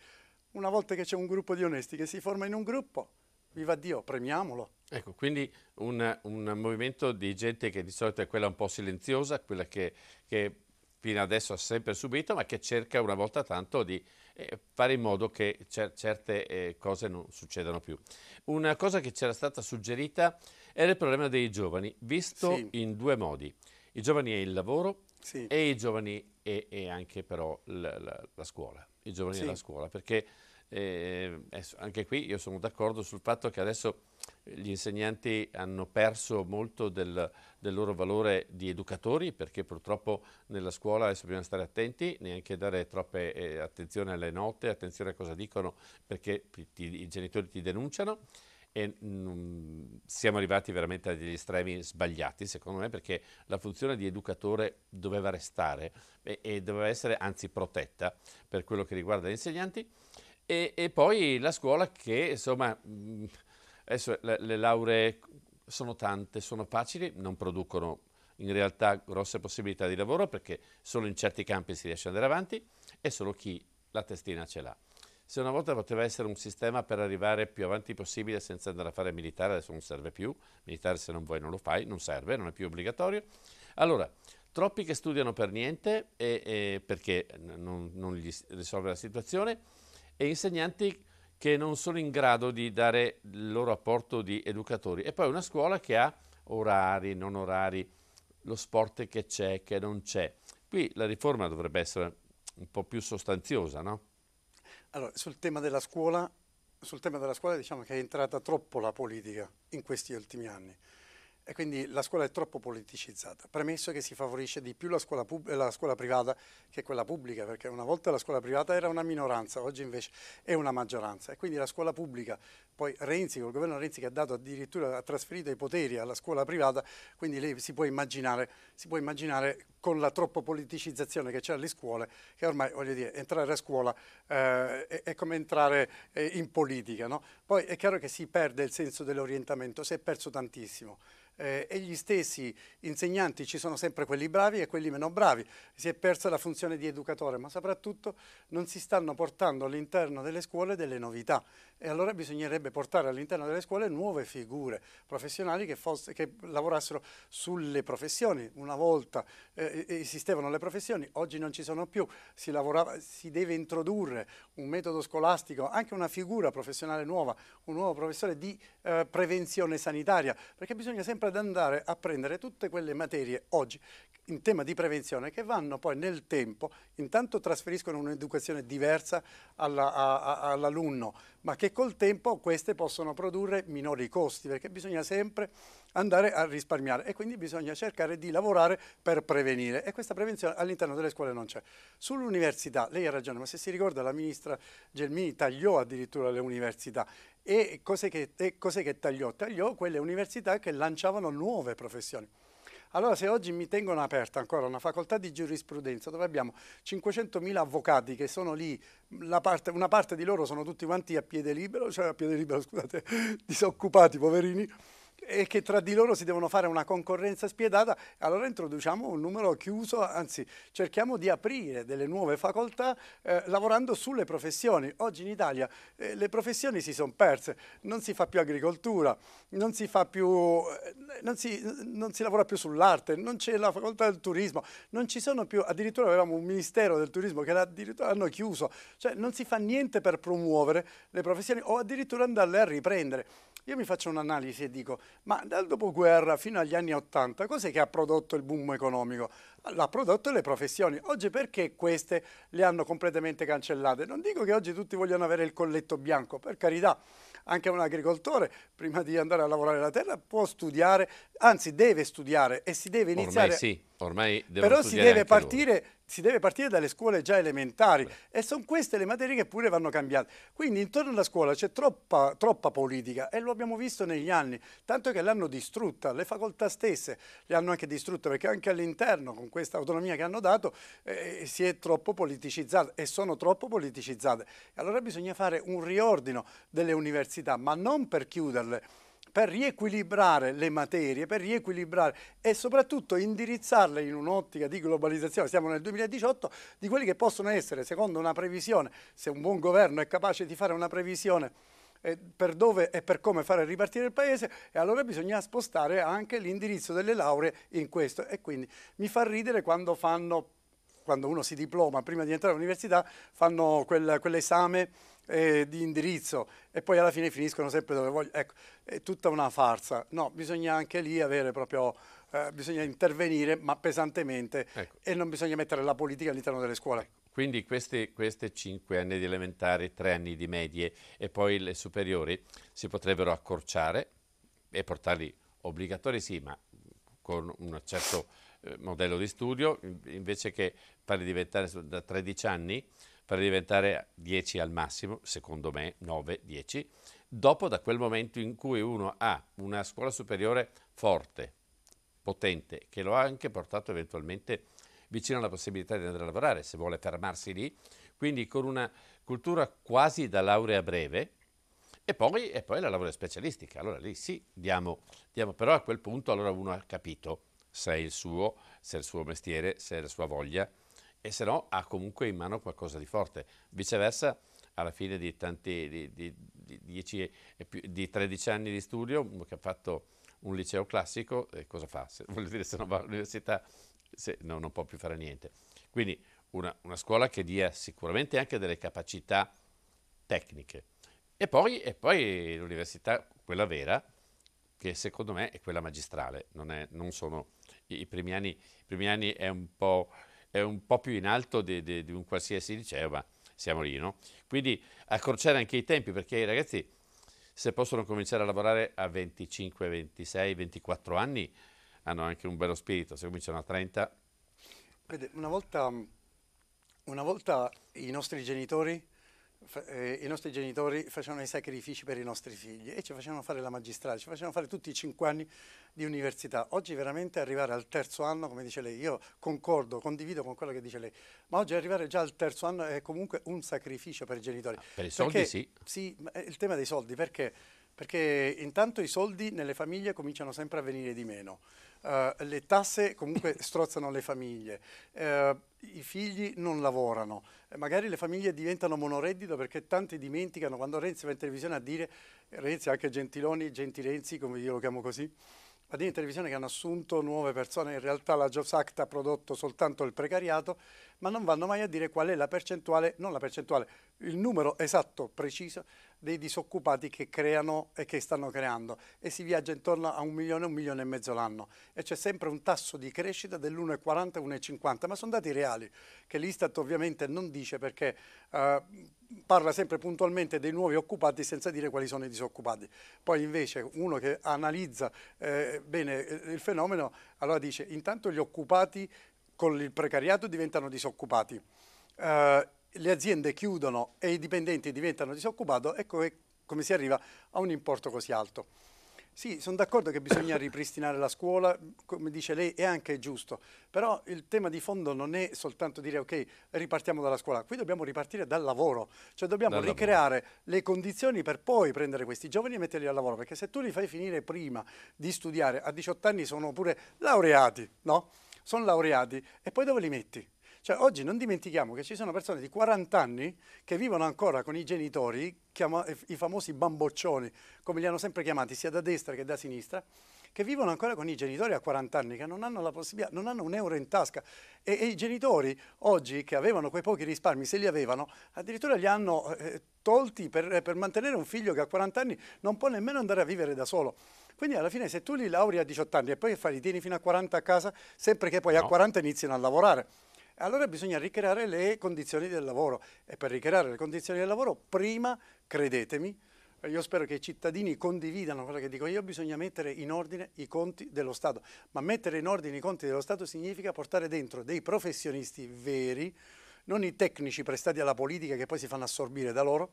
una volta che c'è un gruppo di onesti che si forma in un gruppo, viva Dio, premiamolo. Ecco, quindi un, un movimento di gente che di solito è quella un po' silenziosa, quella che, che fino adesso ha sempre subito, ma che cerca una volta tanto di eh, fare in modo che cer certe eh, cose non succedano più. Una cosa che c'era stata suggerita era il problema dei giovani, visto sì. in due modi. I giovani e il lavoro sì. e i giovani e, e anche però la, la, la, scuola, i giovani sì. e scuola, perché eh, anche qui io sono d'accordo sul fatto che adesso eh, gli insegnanti hanno perso molto del, del, loro valore di educatori perché purtroppo nella scuola adesso bisogna stare attenti, neanche dare troppe eh, attenzione alle note, attenzione a cosa dicono perché ti, i genitori ti denunciano e mh, mm, siamo arrivati veramente a degli estremi sbagliati secondo me perché la funzione di educatore doveva restare e, e doveva essere anzi protetta per quello che riguarda gli insegnanti e, e poi la scuola che insomma mh, mm, adesso le, le lauree sono tante, sono facili, non producono in realtà grosse possibilità di lavoro perché solo in certi campi si riesce ad andare avanti e solo chi la testina ce l'ha. Se una volta poteva essere un sistema per arrivare più avanti possibile senza andare a fare militare, adesso non serve più, militare se non vuoi non lo fai, non serve, non è più obbligatorio. Allora, troppi che studiano per niente e, e perché non, non, gli risolve la situazione e insegnanti che non sono in grado di dare il loro apporto di educatori. E poi una scuola che ha orari, non orari, lo sport che c'è, che non c'è. Qui la riforma dovrebbe essere un po' più sostanziosa, no? Allora, sul tema della scuola, sul tema della scuola diciamo che è entrata troppo la politica in questi ultimi anni. E quindi la scuola è troppo politicizzata, premesso che si favorisce di più la scuola, la scuola, privata che quella pubblica, perché una volta la scuola privata era una minoranza, oggi invece è una maggioranza e quindi la scuola pubblica, poi Renzi, col governo Renzi che ha dato addirittura, ha trasferito i poteri alla scuola privata, quindi lei si può immaginare, si può immaginare con la troppo politicizzazione che c'è alle scuole, che ormai voglio dire, entrare a scuola eh, è, è, come entrare eh, in politica. No? Poi è chiaro che si perde il senso dell'orientamento, si è perso tantissimo eh, e gli stessi insegnanti ci sono sempre quelli bravi e quelli meno bravi, si è persa la funzione di educatore, ma soprattutto non si stanno portando all'interno delle scuole delle novità, e allora bisognerebbe portare all'interno delle scuole nuove figure professionali che, fosse, che lavorassero sulle professioni. Una volta eh, esistevano le professioni, oggi non ci sono più. Si, lavorava, si deve introdurre un metodo scolastico, anche una figura professionale nuova, un nuovo professore di eh, prevenzione sanitaria, perché bisogna sempre andare a prendere tutte quelle materie oggi in tema di prevenzione che vanno poi nel tempo, intanto trasferiscono un'educazione diversa all'alunno, ma che col tempo queste possono produrre minori costi, perché bisogna sempre andare a risparmiare e quindi bisogna cercare di lavorare per prevenire e questa prevenzione all'interno delle scuole non c'è. Sull'università, lei ha ragione, ma se si ricorda la ministra Gelmini tagliò addirittura le università e cos'è che, cos che tagliò? Tagliò quelle università che lanciavano nuove professioni. Allora se oggi mi tengono aperta ancora una facoltà di giurisprudenza dove abbiamo 500.000 avvocati che sono lì, parte, una parte di loro sono tutti quanti a piede libero, cioè a piede libero scusate, disoccupati poverini, e che tra di loro si devono fare una concorrenza spietata, allora introduciamo un numero chiuso, anzi cerchiamo di aprire delle nuove facoltà eh, lavorando sulle professioni. Oggi in Italia eh, le professioni si sono perse, non si fa più agricoltura, non si, più, eh, non si, non si lavora più sull'arte, non c'è la facoltà del turismo, non ci sono più, addirittura avevamo un ministero del turismo che addirittura hanno chiuso, cioè non si fa niente per promuovere le professioni o addirittura andarle a riprendere. Io mi faccio un'analisi e dico, ma dal dopoguerra fino agli anni 80, cos'è che ha prodotto il boom economico? L'ha prodotto le professioni. Oggi perché queste le hanno completamente cancellate? Non dico che oggi tutti vogliono avere il colletto bianco, per carità, anche un agricoltore prima di andare a lavorare la terra può studiare, anzi deve studiare e si deve iniziare... Ormai sì, ormai deve studiare. Però si deve partire... Loro si deve partire dalle scuole già elementari Beh. e sono queste le materie che pure vanno cambiate. Quindi intorno alla scuola c'è troppa, troppa, politica e lo abbiamo visto negli anni, tanto che l'hanno distrutta, le facoltà stesse le hanno anche distrutte perché anche all'interno con questa autonomia che hanno dato eh, si è troppo politicizzata e sono troppo politicizzate. Allora bisogna fare un riordino delle università, ma non per chiuderle per riequilibrare le materie, per riequilibrare e soprattutto indirizzarle in un'ottica di globalizzazione, siamo nel 2018, di quelli che possono essere, secondo una previsione, se un buon governo è capace di fare una previsione eh, per dove e per come fare ripartire il paese e allora bisogna spostare anche l'indirizzo delle lauree in questo e quindi mi fa ridere quando fanno quando uno si diploma prima di entrare all'università fanno quell'esame eh, di indirizzo e poi alla fine finiscono sempre dove vogliono. Ecco, è tutta una farsa. No, bisogna anche lì avere proprio, eh, bisogna intervenire ma pesantemente ecco. e non bisogna mettere la politica all'interno delle scuole. Ecco. Quindi questi, questi 5 anni di elementari, 3 anni di medie e poi le superiori si potrebbero accorciare e portarli obbligatori sì, ma con un certo eh, modello di studio, invece che farli diventare da 13 anni, per diventare 10 al massimo, secondo me 9-10, dopo da quel momento in cui uno ha una scuola superiore forte, potente, che lo ha anche portato eventualmente vicino alla possibilità di andare a lavorare, se vuole fermarsi lì, quindi con una cultura quasi da laurea breve, e poi, e poi la laurea specialistica. Allora lì sì, diamo, diamo, però a quel punto allora uno ha capito se è il suo, se è il suo mestiere, se è la sua voglia, e se no ha comunque in mano qualcosa di forte. Viceversa, alla fine di, tanti, di, di, di, 10 di 13 anni di studio, mm, che ha fatto un liceo classico, eh, cosa fa? Se, voglio dire, se non va all'università se, no, non può più fare niente. Quindi una, una, scuola che dia sicuramente anche delle capacità tecniche. E poi, e poi l'università, quella vera, che secondo me è quella magistrale, non, è, non sono i primi anni, i primi anni è un po' è un po' più in alto di, di, di un qualsiasi liceo, ma siamo lì, no? Quindi accorciare anche i tempi, perché i ragazzi se possono cominciare a lavorare a 25, 26, 24 anni, hanno anche un bello spirito, se cominciano a 30... Vede, una volta, una volta i nostri genitori eh, i nostri genitori facevano i sacrifici per i nostri figli e ci facevano fare la magistrale, ci facevano fare tutti i cinque anni di università. Oggi veramente arrivare al terzo anno, come dice lei, io concordo, condivido con quello che dice lei, ma oggi arrivare già al terzo anno è comunque un sacrificio per i genitori. Ah, per i soldi perché, sì. Sì, il tema dei soldi perché? Perché intanto i soldi nelle famiglie cominciano sempre a venire di meno. Eh, le tasse comunque strozzano le famiglie, uh, i figli non lavorano, eh, magari le famiglie diventano monoreddito perché tanti dimenticano quando Renzi va in televisione a dire, Renzi anche Gentiloni, Gentirenzi come io lo chiamo così, a dire in televisione che hanno assunto nuove persone, in realtà la Jobs Act ha prodotto soltanto il precariato, ma non vanno mai a dire qual è la percentuale, non la percentuale, il numero esatto, preciso, dei disoccupati che creano e che stanno creando e si viaggia intorno a un milione, un milione e mezzo l'anno e c'è sempre un tasso di crescita dell'1,40, 1,50, ma sono dati reali che l'Istat ovviamente non dice perché eh, parla sempre puntualmente dei nuovi occupati senza dire quali sono i disoccupati. Poi invece uno che analizza eh, bene eh, il fenomeno allora dice intanto gli occupati con il precariato diventano disoccupati, eh, le aziende chiudono e i dipendenti diventano disoccupati, ecco come si arriva a un importo così alto. Sì, sono d'accordo che bisogna ripristinare la scuola, come dice lei, è anche giusto, però il tema di fondo non è soltanto dire ok, ripartiamo dalla scuola, qui dobbiamo ripartire dal lavoro, cioè dobbiamo dal ricreare lavoro. le condizioni per poi prendere questi giovani e metterli al lavoro, perché se tu li fai finire prima di studiare, a 18 anni sono pure laureati, no? sono laureati e poi dove li metti? Cioè, oggi non dimentichiamo che ci sono persone di 40 anni che vivono ancora con i genitori, i famosi bamboccioni, come li hanno sempre chiamati, sia da destra che da sinistra, che vivono ancora con i genitori a 40 anni, che non hanno la possibilità, non hanno un euro in tasca. E, e i genitori oggi, che avevano quei pochi risparmi, se li avevano, addirittura li hanno eh, tolti per, eh, per mantenere un figlio che a 40 anni non può nemmeno andare a vivere da solo. Quindi alla fine se tu li lauri a 18 anni e poi fai, li tieni fino a 40 a casa, sempre che poi no. a 40 inizino a lavorare. Allora bisogna ricreare le condizioni del lavoro e per ricreare le condizioni del lavoro prima, credetemi, io spero che i cittadini condividano quello che dico io, bisogna mettere in ordine i conti dello Stato, ma mettere in ordine i conti dello Stato significa portare dentro dei professionisti veri, non i tecnici prestati alla politica che poi si fanno assorbire da loro,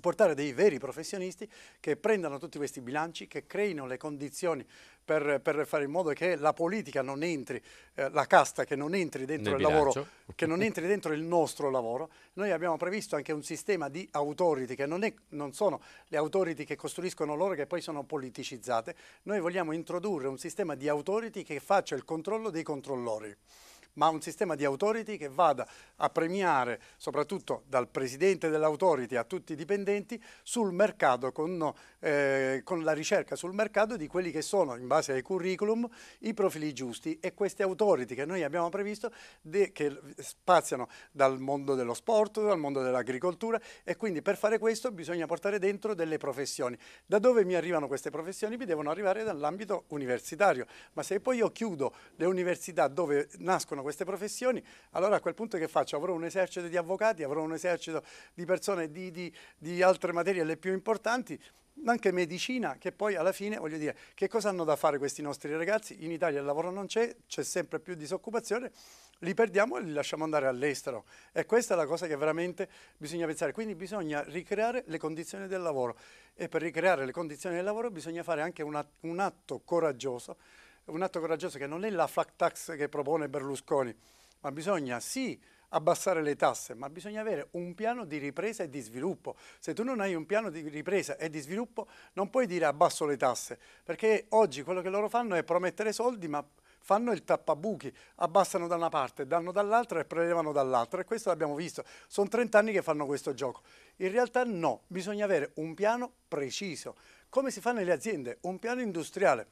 portare dei veri professionisti che prendano tutti questi bilanci, che creino le condizioni per, per fare in modo che la politica non entri, eh, la casta che non entri dentro Nel il bilancio. lavoro, che non entri dentro il nostro lavoro. Noi abbiamo previsto anche un sistema di authority che non, è, non sono le authority che costruiscono loro che poi sono politicizzate. Noi vogliamo introdurre un sistema di authority che faccia il controllo dei controllori ma un sistema di authority che vada a premiare, soprattutto dal presidente dell'authority a tutti i dipendenti, sul mercato, con, eh, con, la ricerca sul mercato di quelli che sono, in base ai curriculum, i profili giusti e queste authority che noi abbiamo previsto, che spaziano dal mondo dello sport, dal mondo dell'agricoltura e quindi per fare questo bisogna portare dentro delle professioni. Da dove mi arrivano queste professioni? Mi devono arrivare dall'ambito universitario, ma se poi io chiudo le università dove nascono queste professioni, allora a quel punto che faccio? Avrò un esercito di avvocati, avrò un esercito di persone di, di, di altre materie le più importanti, anche medicina, che poi alla fine, voglio dire, che cosa hanno da fare questi nostri ragazzi? In Italia il lavoro non c'è, c'è sempre più disoccupazione, li perdiamo e li lasciamo andare all'estero. E questa è la cosa che veramente bisogna pensare. Quindi bisogna ricreare le condizioni del lavoro e per ricreare le condizioni del lavoro bisogna fare anche un atto coraggioso un atto coraggioso che non è la flat tax che propone Berlusconi, ma bisogna sì abbassare le tasse, ma bisogna avere un piano di ripresa e di sviluppo. Se tu non hai un piano di ripresa e di sviluppo non puoi dire abbasso le tasse, perché oggi quello che loro fanno è promettere soldi, ma fanno il tappabuchi, abbassano da una parte, danno dall'altra e prelevano dall'altra e questo l'abbiamo visto, sono 30 anni che fanno questo gioco. In realtà no, bisogna avere un piano preciso, come si fa nelle aziende, un piano industriale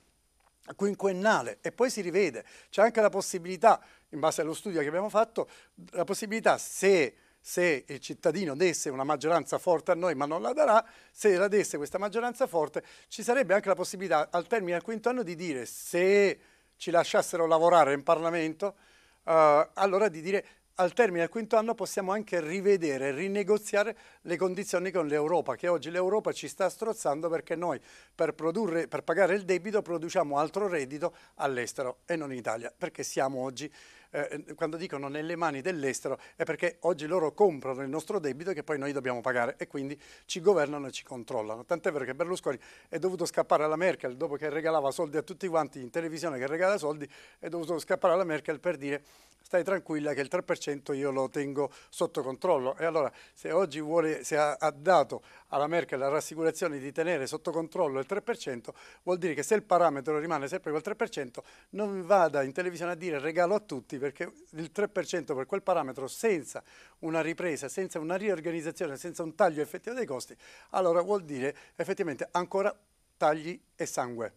quinquennale e poi si rivede. C'è anche la possibilità, in base allo studio che abbiamo fatto, la possibilità se se il cittadino desse una maggioranza forte a noi ma non la darà, se la desse questa maggioranza forte ci sarebbe anche la possibilità al termine del quinto anno di dire se ci lasciassero lavorare in Parlamento, eh, allora di dire al termine del quinto anno possiamo anche rivedere, rinegoziare le condizioni con l'Europa, che oggi l'Europa ci sta strozzando perché noi per, produrre, per pagare il debito produciamo altro reddito all'estero e non in Italia, perché siamo oggi eh, quando dicono nelle mani dell'estero è perché oggi loro comprano il nostro debito che poi noi dobbiamo pagare e quindi ci governano e ci controllano. Tant'è vero che Berlusconi è dovuto scappare alla Merkel dopo che regalava soldi a tutti quanti in televisione che regala soldi, è dovuto scappare alla Merkel per dire stai tranquilla che il 3% io lo tengo sotto controllo. E allora se oggi vuole, se ha, ha dato alla Merkel la rassicurazione di tenere sotto controllo il 3%, vuol dire che se il parametro rimane sempre quel 3%, non vada in televisione a dire regalo a tutti, perché il 3% per quel parametro senza una ripresa, senza una riorganizzazione, senza un taglio effettivo dei costi, allora vuol dire effettivamente ancora tagli e sangue,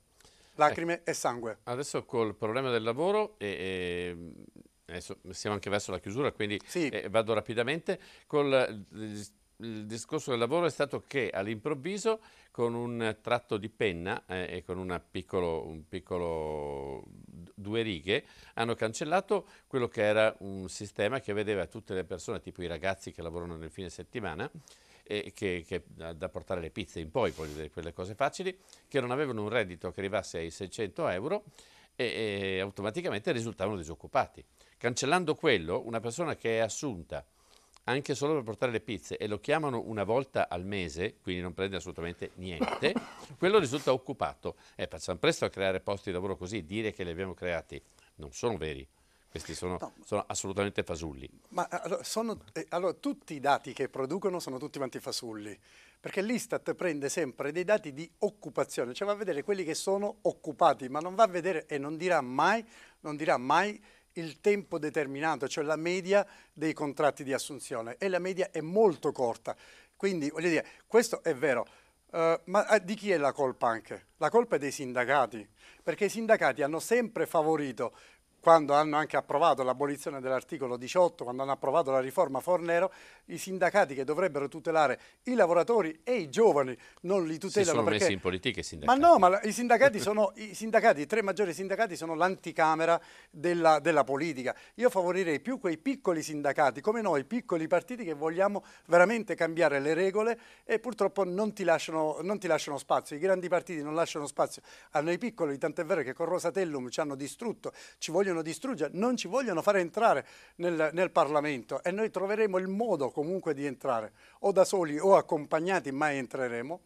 lacrime eh, e sangue. Adesso col problema del lavoro e... e... Adesso siamo anche verso la chiusura, quindi sì. eh, vado rapidamente. Col, eh, il discorso del lavoro è stato che all'improvviso con un tratto di penna eh, e con piccolo, un piccolo due righe hanno cancellato quello che era un sistema che vedeva tutte le persone, tipo i ragazzi che lavorano nel fine settimana, eh, che, che, da portare le pizze in poi, poi, quelle cose facili, che non avevano un reddito che arrivasse ai 600 euro e, e automaticamente risultavano disoccupati. Cancellando quello, una persona che è assunta anche solo per portare le pizze e lo chiamano una volta al mese, quindi non prende assolutamente niente, quello risulta occupato. Eh, facciamo presto a creare posti di lavoro così, dire che li abbiamo creati non sono veri. Questi sono, no. sono assolutamente fasulli. Ma allora, sono, eh, allora, tutti i dati che producono sono tutti quanti fasulli, perché l'Istat prende sempre dei dati di occupazione, cioè va a vedere quelli che sono occupati, ma non va a vedere e non dirà mai, non dirà mai il tempo determinato, cioè la media dei contratti di assunzione e la media è molto corta. Quindi voglio dire, questo è vero, uh, ma eh, di chi è la colpa anche? La colpa è dei sindacati, perché i sindacati hanno sempre favorito quando hanno anche approvato l'abolizione dell'articolo 18, quando hanno approvato la riforma Fornero, i sindacati che dovrebbero tutelare i lavoratori e i giovani non li tutelano. Si sono perché... messi in politica i sindacati. Ma no, ma i sindacati sono, i, sindacati, i tre maggiori sindacati sono l'anticamera della, della politica. Io favorirei più quei piccoli sindacati, come noi, piccoli partiti che vogliamo veramente cambiare le regole e purtroppo non ti lasciano, non ti lasciano spazio. I grandi partiti non lasciano spazio a noi piccoli, tant'è vero che con Rosatellum ci hanno distrutto, ci vogliono vogliono distruggere, non ci vogliono fare entrare nel, nel Parlamento e noi troveremo il modo comunque di entrare, o da soli o accompagnati, ma entreremo.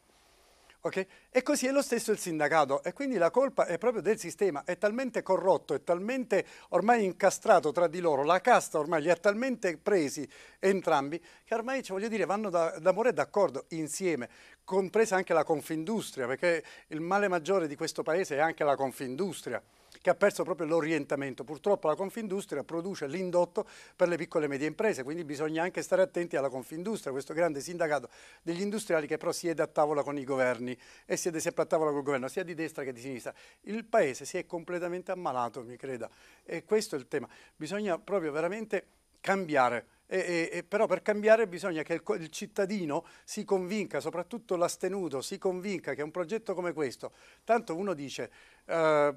Okay? E così è lo stesso il sindacato e quindi la colpa è proprio del sistema, è talmente corrotto, è talmente ormai incastrato tra di loro, la casta ormai li ha talmente presi entrambi che ormai cioè, voglio dire, vanno da, d'amore e d'accordo insieme, compresa anche la confindustria, perché il male maggiore di questo paese è anche la confindustria che ha perso proprio l'orientamento. Purtroppo la Confindustria produce l'indotto per le piccole e medie imprese, quindi bisogna anche stare attenti alla Confindustria, questo grande sindacato degli industriali che però siede a tavola con i governi e siede sempre a tavola col governo, sia di destra che di sinistra. Il Paese si è completamente ammalato, mi creda, e questo è il tema. Bisogna proprio veramente cambiare. E, e, e però per cambiare bisogna che il, il cittadino si convinca, soprattutto l'astenuto, si convinca che un progetto come questo, tanto uno dice... Eh,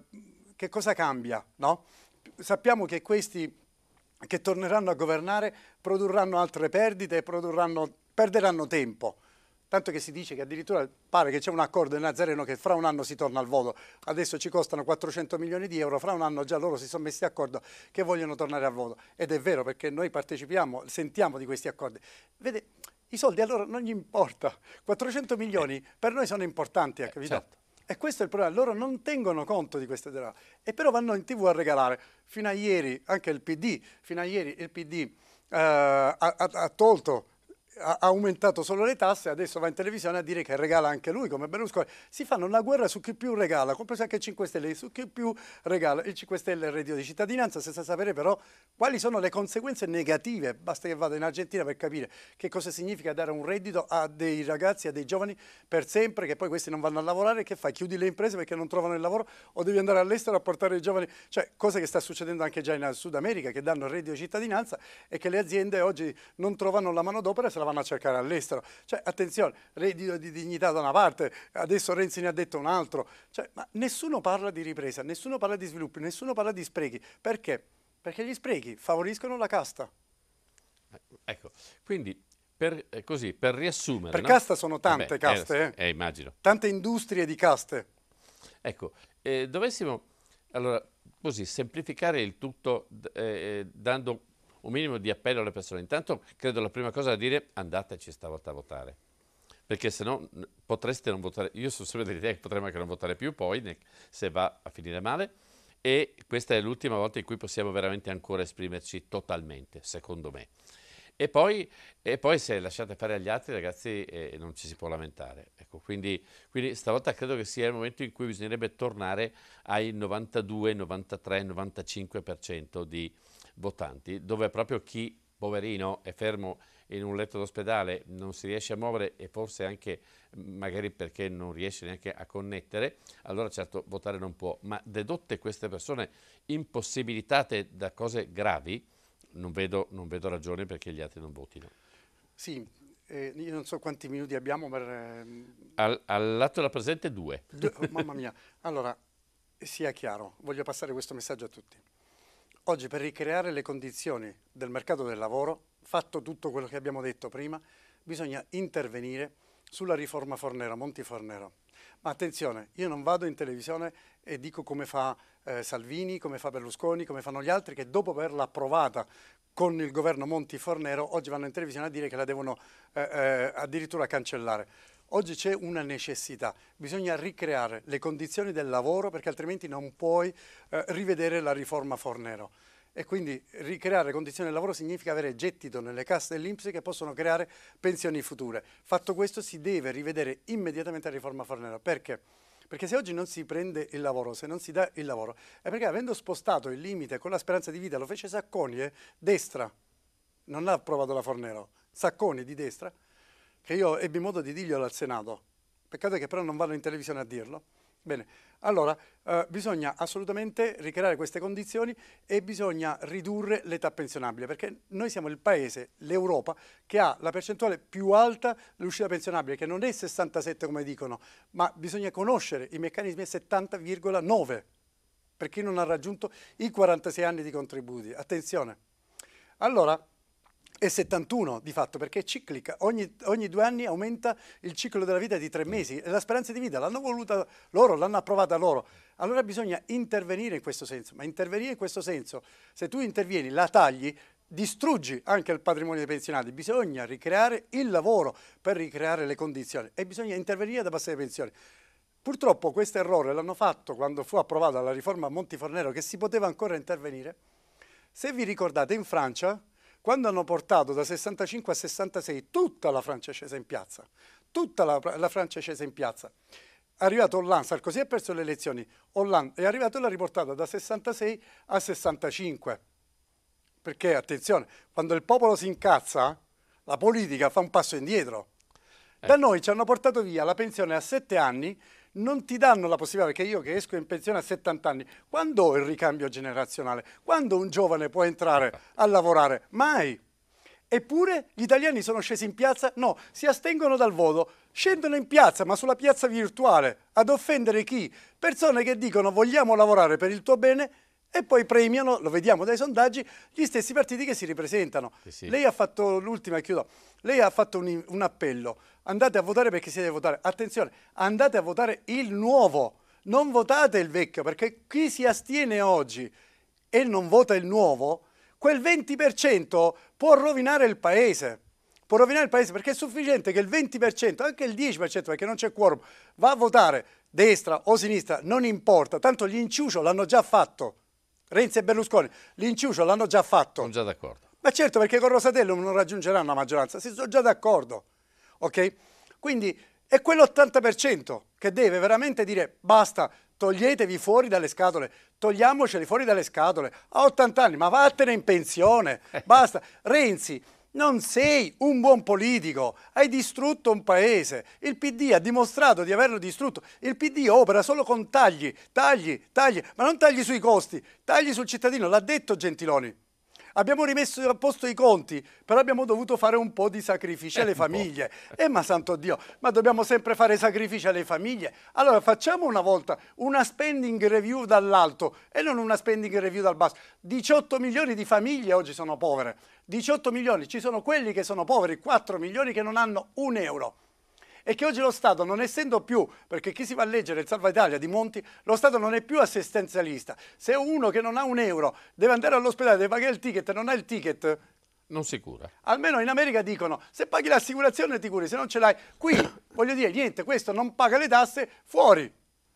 che cosa cambia? No? Sappiamo che questi che torneranno a governare produrranno altre perdite, e perderanno tempo. Tanto che si dice che addirittura pare che c'è un accordo in Nazareno che fra un anno si torna al voto. Adesso ci costano 400 milioni di euro, fra un anno già loro si sono messi d'accordo che vogliono tornare al voto. Ed è vero perché noi partecipiamo, sentiamo di questi accordi. Vede, i soldi allora non gli importa. 400 milioni per noi sono importanti, ha capito? Certo. E questo è il problema, loro non tengono conto di queste denaro e però vanno in tv a regalare. Fino a ieri anche il PD, fino a ieri il PD eh, ha, ha, tolto ha aumentato solo le tasse, adesso va in televisione a dire che regala anche lui come Berlusconi. Si fanno una guerra su chi più regala, compreso anche il 5 Stelle, su chi più regala il 5 Stelle il reddito di cittadinanza, senza sapere però quali sono le conseguenze negative. Basta che vada in Argentina per capire che cosa significa dare un reddito a dei ragazzi, a dei giovani per sempre, che poi questi non vanno a lavorare, che fai? Chiudi le imprese perché non trovano il lavoro o devi andare all'estero a portare i giovani, cioè cosa che sta succedendo anche già in Sud America, che danno il reddito di cittadinanza e che le aziende oggi non trovano la manodopera, se la vanno a cercare all'estero. Cioè, attenzione, reddito di dignità da una parte, adesso Renzi ne ha detto un altro. Cioè, ma nessuno parla di ripresa, nessuno parla di sviluppo, nessuno parla di sprechi. Perché? Perché gli sprechi favoriscono la casta. Eh, ecco, quindi per, eh, così, per riassumere... Per no? casta sono tante Vabbè, caste, eh, eh, eh, immagino. Tante industrie di caste. Ecco, dovessimo allora, così, semplificare il tutto dando un minimo di appello alle persone. Intanto credo la prima cosa da dire andateci stavolta a votare perché se no potreste non votare, io sono sempre dell'idea che potremmo anche non votare più poi se va a finire male e questa è l'ultima volta in cui possiamo veramente ancora esprimerci totalmente, secondo me. E poi, e poi se lasciate fare agli altri ragazzi eh, non ci si può lamentare. Ecco, quindi, quindi stavolta credo che sia il momento in cui bisognerebbe tornare ai 92, 93, 95% di votanti, dove proprio chi, poverino, è fermo in un letto d'ospedale, non si riesce a muovere e forse anche mm, magari perché non riesce neanche a connettere, allora certo votare non può, ma dedotte queste persone impossibilitate da cose gravi, non vedo, non vedo ragione perché gli altri non votino. Sì, eh, io non so quanti minuti abbiamo per... Ehm... Al, all'atto della presente due. due oh, mamma mia, allora sia chiaro, voglio passare questo messaggio a tutti. Oggi per ricreare le condizioni del mercato del lavoro, fatto tutto quello che abbiamo detto prima, bisogna intervenire sulla riforma Fornero, Monti Fornero. Ma attenzione, io non vado in televisione e dico come fa eh, Salvini, come fa Berlusconi, come fanno gli altri che dopo averla approvata con il governo Monti Fornero oggi vanno in televisione a dire che la devono eh, eh, addirittura cancellare. Oggi c'è una necessità, bisogna ricreare le condizioni del lavoro perché altrimenti non puoi eh, rivedere la riforma Fornero. E quindi ricreare condizioni del lavoro significa avere gettito nelle casse dell'Inps che possono creare pensioni future. Fatto questo si deve rivedere immediatamente la riforma Fornero. Perché? Perché se oggi non si prende il lavoro, se non si dà il lavoro, è perché avendo spostato il limite con la speranza di vita, lo fece Sacconi, eh, destra, non l'ha approvato la Fornero, Sacconi di destra, che io ebbi modo di dirglielo al Senato, peccato che però non vanno in televisione a dirlo. Bene, allora eh, bisogna assolutamente ricreare queste condizioni e bisogna ridurre l'età pensionabile perché noi siamo il paese, l'Europa, che ha la percentuale più alta dell'uscita pensionabile che non è 67 come dicono, ma bisogna conoscere i meccanismi 70,9 per chi non ha raggiunto i 46 anni di contributi. Attenzione. Allora, e 71 di fatto, perché è ciclica. Ogni, ogni, due anni aumenta il ciclo della vita di tre mesi e la speranza di vita l'hanno voluta loro, l'hanno approvata loro. Allora bisogna intervenire in questo senso, ma intervenire in questo senso, se tu intervieni, la tagli, distruggi anche il patrimonio dei pensionati, bisogna ricreare il lavoro per ricreare le condizioni e bisogna intervenire da passare le pensioni. Purtroppo questo errore l'hanno fatto quando fu approvata la riforma Montifornero che si poteva ancora intervenire. Se vi ricordate in Francia quando hanno portato da 65 a 66 tutta la Francia scesa in piazza, tutta la, la Francia scesa in piazza, è arrivato Hollande, Sarkozy ha perso le elezioni, Hollande è arrivato e l'ha riportata da 66 a 65. Perché, attenzione, quando il popolo si incazza, la politica fa un passo indietro. Da ecco. noi ci hanno portato via la pensione a 7 anni non ti danno la possibilità, perché io che esco in pensione a 70 anni, quando ho il ricambio generazionale? Quando un giovane può entrare a lavorare? Mai. Eppure gli italiani sono scesi in piazza? No, si astengono dal voto, scendono in piazza, ma sulla piazza virtuale, ad offendere chi? Persone che dicono vogliamo lavorare per il tuo bene e poi premiano, lo vediamo dai sondaggi, gli stessi partiti che si ripresentano. Sì, sì. Lei ha fatto l'ultima, chiudo, lei ha fatto un, un appello, andate a votare perché si deve votare, attenzione, andate a votare il nuovo, non votate il vecchio, perché chi si astiene oggi e non vota il nuovo, quel 20% può rovinare il paese può rovinare il paese perché è sufficiente che il 20%, anche il 10% perché non c'è quorum, va a votare destra o sinistra, non importa, tanto gli inciucio l'hanno già fatto. Renzi e Berlusconi, l'inciucio l'hanno già fatto. Sono già d'accordo. Ma certo, perché con Rosatello non raggiungeranno la maggioranza, si sono già d'accordo. Ok? Quindi è quell'80% che deve veramente dire basta, toglietevi fuori dalle scatole, togliamoceli fuori dalle scatole. A 80 anni, ma vattene in pensione, eh. basta. Renzi non sei un buon politico, hai distrutto un paese, il PD ha dimostrato di averlo distrutto, il PD opera solo con tagli, tagli, tagli, ma non tagli sui costi, tagli sul cittadino, l'ha detto Gentiloni abbiamo rimesso a posto i conti, però abbiamo dovuto fare un po' di sacrifici alle eh, famiglie. Eh, ma santo Dio, ma dobbiamo sempre fare sacrifici alle famiglie? Allora facciamo una volta una spending review dall'alto e non una spending review dal basso. 18 milioni di famiglie oggi sono povere, 18 milioni, ci sono quelli che sono poveri, 4 milioni che non hanno un euro e che oggi lo Stato non essendo più, perché chi si va a leggere il Salva Italia di Monti, lo Stato non è più assistenzialista. Se uno che non ha un euro deve andare all'ospedale, deve pagare il ticket non ha il ticket, non si cura. Almeno in America dicono se paghi l'assicurazione ti curi, se non ce l'hai. Qui voglio dire niente, questo non paga le tasse, fuori.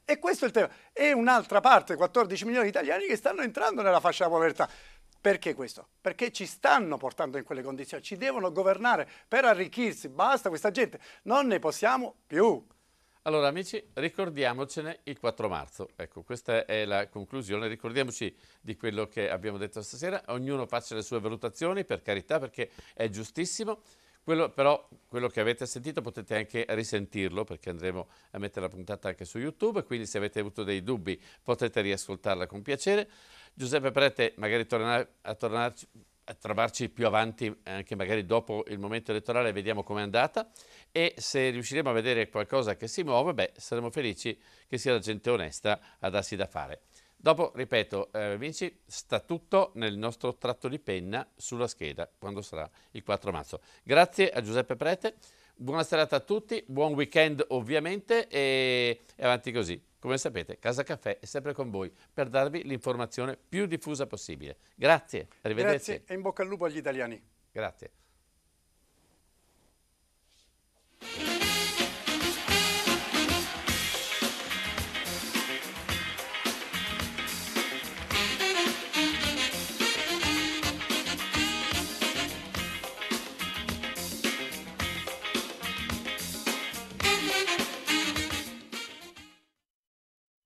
E questo è il tema. E un'altra parte, 14 milioni di italiani che stanno entrando nella fascia della povertà. Perché questo? Perché ci stanno portando in quelle condizioni, ci devono governare per arricchirsi, basta questa gente, non ne possiamo più. Allora amici, ricordiamocene il 4 marzo, ecco questa è la conclusione, ricordiamoci di quello che abbiamo detto stasera, ognuno faccia le sue valutazioni per carità perché è giustissimo, quello, però quello che avete sentito potete anche risentirlo perché andremo a mettere la puntata anche su YouTube, quindi se avete avuto dei dubbi potete riascoltarla con piacere. Giuseppe Prete, magari torna, a, tornarci, a trovarci più avanti, anche magari dopo il momento elettorale, vediamo com'è andata e se riusciremo a vedere qualcosa che si muove, beh, saremo felici che sia la gente onesta a darsi da fare. Dopo, ripeto, eh, Vinci, sta tutto nel nostro tratto di penna sulla scheda quando sarà il 4 marzo. Grazie a Giuseppe Prete, buona serata a tutti, buon weekend ovviamente e avanti così. Come sapete, Casa Caffè è sempre con voi per darvi l'informazione più diffusa possibile. Grazie, arrivederci. Grazie e in bocca al lupo agli italiani. Grazie.